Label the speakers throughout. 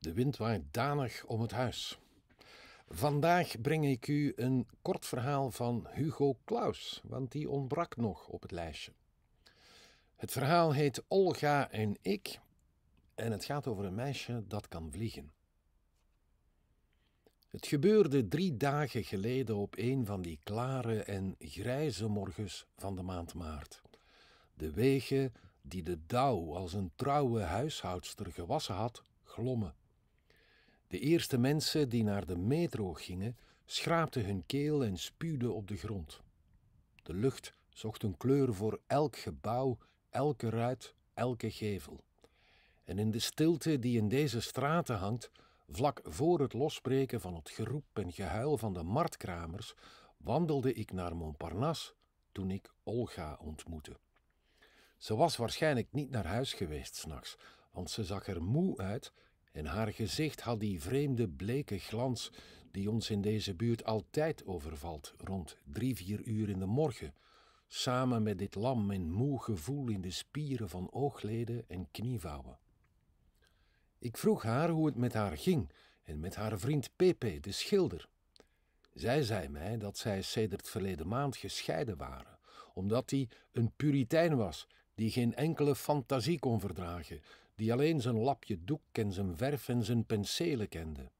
Speaker 1: De wind waait danig om het huis. Vandaag breng ik u een kort verhaal van Hugo Claus, want die ontbrak nog op het lijstje. Het verhaal heet Olga en ik en het gaat over een meisje dat kan vliegen. Het gebeurde drie dagen geleden op een van die klare en grijze morgens van de maand maart. De wegen die de dauw als een trouwe huishoudster gewassen had, glommen. De eerste mensen die naar de metro gingen, schraapten hun keel en spuwden op de grond. De lucht zocht een kleur voor elk gebouw, elke ruit, elke gevel. En in de stilte die in deze straten hangt, vlak voor het losbreken van het geroep en gehuil van de marktkramers, wandelde ik naar Montparnasse toen ik Olga ontmoette. Ze was waarschijnlijk niet naar huis geweest s'nachts, want ze zag er moe uit en haar gezicht had die vreemde bleke glans die ons in deze buurt altijd overvalt, rond drie, vier uur in de morgen, samen met dit lam en moe gevoel in de spieren van oogleden en knievouwen. Ik vroeg haar hoe het met haar ging en met haar vriend Pepe, de schilder. Zij zei mij dat zij sedert verleden maand gescheiden waren, omdat hij een puritein was die geen enkele fantasie kon verdragen, die alleen zijn lapje doek en zijn verf en zijn penselen kende.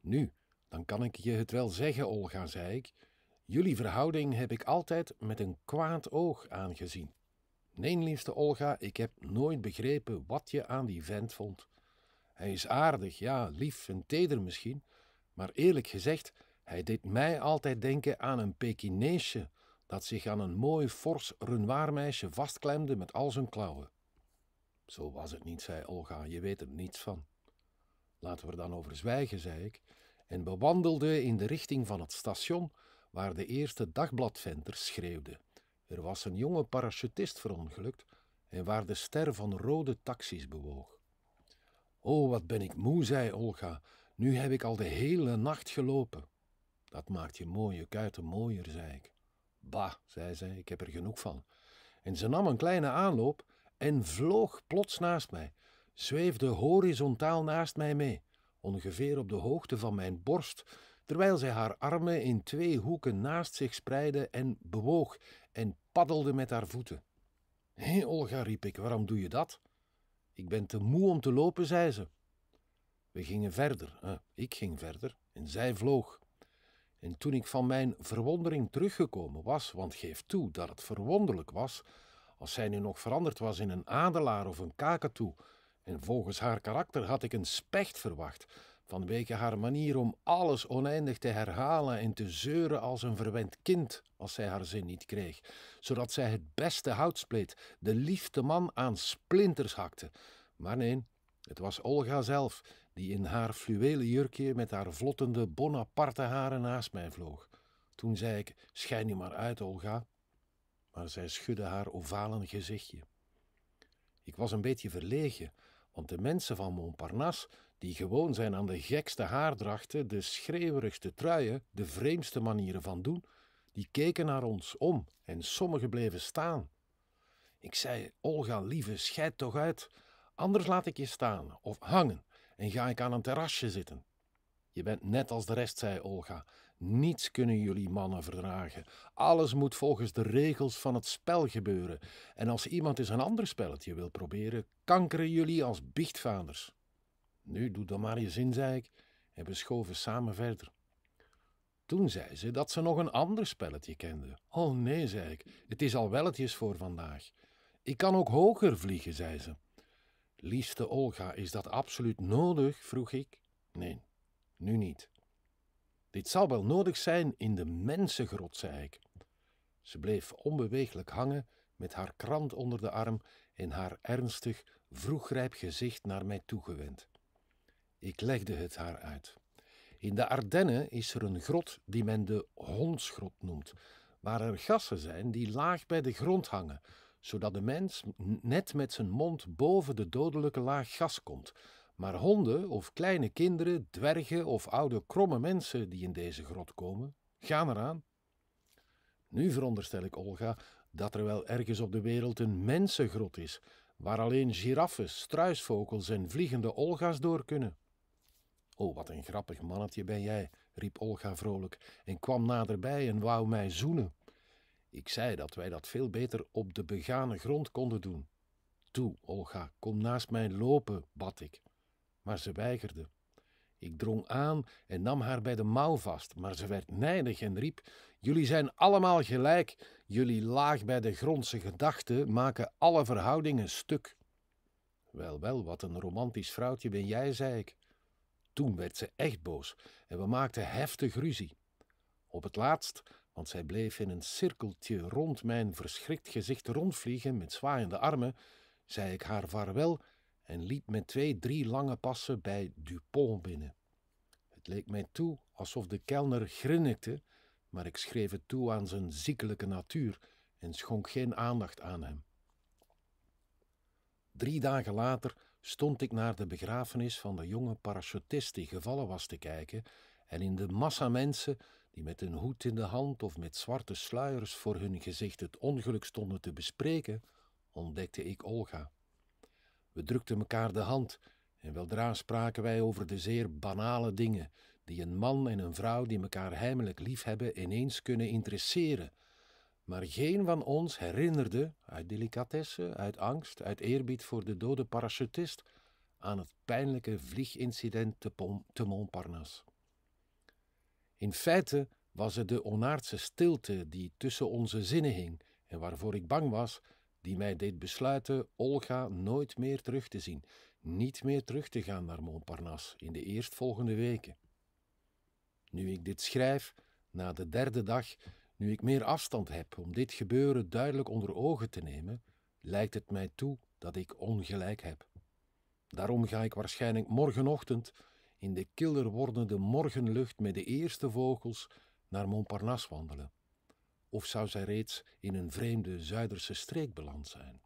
Speaker 1: Nu, dan kan ik je het wel zeggen, Olga, zei ik. Jullie verhouding heb ik altijd met een kwaad oog aangezien. Nee, liefste Olga, ik heb nooit begrepen wat je aan die vent vond. Hij is aardig, ja, lief en teder misschien, maar eerlijk gezegd, hij deed mij altijd denken aan een Pekineesje dat zich aan een mooi, fors Renoir-meisje vastklemde met al zijn klauwen. Zo was het niet, zei Olga, je weet er niets van. Laten we er dan over zwijgen, zei ik, en bewandelde in de richting van het station, waar de eerste dagbladventer schreeuwde. Er was een jonge parachutist verongelukt en waar de ster van rode taxis bewoog. O, oh, wat ben ik moe, zei Olga. Nu heb ik al de hele nacht gelopen. Dat maakt je mooie kuiten mooier, zei ik. Bah, zei zij, ik heb er genoeg van. En ze nam een kleine aanloop en vloog plots naast mij, zweefde horizontaal naast mij mee, ongeveer op de hoogte van mijn borst, terwijl zij haar armen in twee hoeken naast zich spreidde en bewoog en paddelde met haar voeten. Hé, Olga, riep ik, waarom doe je dat? Ik ben te moe om te lopen, zei ze. We gingen verder, ik ging verder en zij vloog. En toen ik van mijn verwondering teruggekomen was, want geef toe dat het verwonderlijk was als zij nu nog veranderd was in een adelaar of een kakatoe. En volgens haar karakter had ik een specht verwacht, vanwege haar manier om alles oneindig te herhalen en te zeuren als een verwend kind als zij haar zin niet kreeg, zodat zij het beste hout de liefde man aan splinters hakte. Maar nee, het was Olga zelf die in haar fluwelen jurkje met haar vlottende Bonaparte haren naast mij vloog. Toen zei ik: Schijn nu maar uit, Olga maar zij schudde haar ovalen gezichtje. Ik was een beetje verlegen, want de mensen van Montparnasse, die gewoon zijn aan de gekste haardrachten, de schreeuwerigste truien, de vreemdste manieren van doen, die keken naar ons om en sommigen bleven staan. Ik zei: Olga, lieve, scheid toch uit, anders laat ik je staan of hangen en ga ik aan een terrasje zitten. Je bent net als de rest, zei Olga, niets kunnen jullie mannen verdragen. Alles moet volgens de regels van het spel gebeuren. En als iemand eens een ander spelletje wil proberen, kankeren jullie als biechtvaders. Nu, doe dan maar je zin, zei ik, en we schoven samen verder. Toen zei ze dat ze nog een ander spelletje kende. Oh nee, zei ik, het is al welletjes voor vandaag. Ik kan ook hoger vliegen, zei ze. Liefste Olga, is dat absoluut nodig? vroeg ik. Nee, nu niet. Dit zal wel nodig zijn in de mensengrot, zei ik. Ze bleef onbeweeglijk hangen, met haar krant onder de arm en haar ernstig, vroegrijp gezicht naar mij toegewend. Ik legde het haar uit. In de Ardennen is er een grot die men de hondsgrot noemt, waar er gassen zijn die laag bij de grond hangen, zodat de mens net met zijn mond boven de dodelijke laag gas komt, maar honden of kleine kinderen, dwergen of oude kromme mensen die in deze grot komen, gaan eraan. Nu veronderstel ik Olga dat er wel ergens op de wereld een mensengrot is, waar alleen giraffen, struisvogels en vliegende Olga's door kunnen. Oh, wat een grappig mannetje ben jij, riep Olga vrolijk en kwam naderbij en wou mij zoenen. Ik zei dat wij dat veel beter op de begane grond konden doen. Toe, Olga, kom naast mij lopen, bad ik maar ze weigerde. Ik drong aan en nam haar bij de mouw vast, maar ze werd nijdig en riep: Jullie zijn allemaal gelijk, jullie laag bij de grondse gedachten maken alle verhoudingen stuk. Wel, wel, wat een romantisch vrouwtje ben jij, zei ik. Toen werd ze echt boos en we maakten heftig ruzie. Op het laatst, want zij bleef in een cirkeltje rond mijn verschrikt gezicht rondvliegen met zwaaiende armen, zei ik haar vaarwel en liep met twee, drie lange passen bij Dupont binnen. Het leek mij toe alsof de kelner grinnikte, maar ik schreef het toe aan zijn ziekelijke natuur en schonk geen aandacht aan hem. Drie dagen later stond ik naar de begrafenis van de jonge parachutist die gevallen was te kijken en in de massa mensen die met een hoed in de hand of met zwarte sluiers voor hun gezicht het ongeluk stonden te bespreken, ontdekte ik Olga. We drukten elkaar de hand en weldra spraken wij over de zeer banale dingen die een man en een vrouw die elkaar heimelijk liefhebben ineens kunnen interesseren. Maar geen van ons herinnerde, uit delicatesse, uit angst, uit eerbied voor de dode parachutist, aan het pijnlijke vliegincident te, te Montparnasse. In feite was het de onaardse stilte die tussen onze zinnen hing en waarvoor ik bang was die mij deed besluiten Olga nooit meer terug te zien, niet meer terug te gaan naar Montparnasse in de eerstvolgende weken. Nu ik dit schrijf, na de derde dag, nu ik meer afstand heb om dit gebeuren duidelijk onder ogen te nemen, lijkt het mij toe dat ik ongelijk heb. Daarom ga ik waarschijnlijk morgenochtend in de killer wordende morgenlucht met de eerste vogels naar Montparnasse wandelen of zou zij reeds in een vreemde Zuiderse streek beland zijn?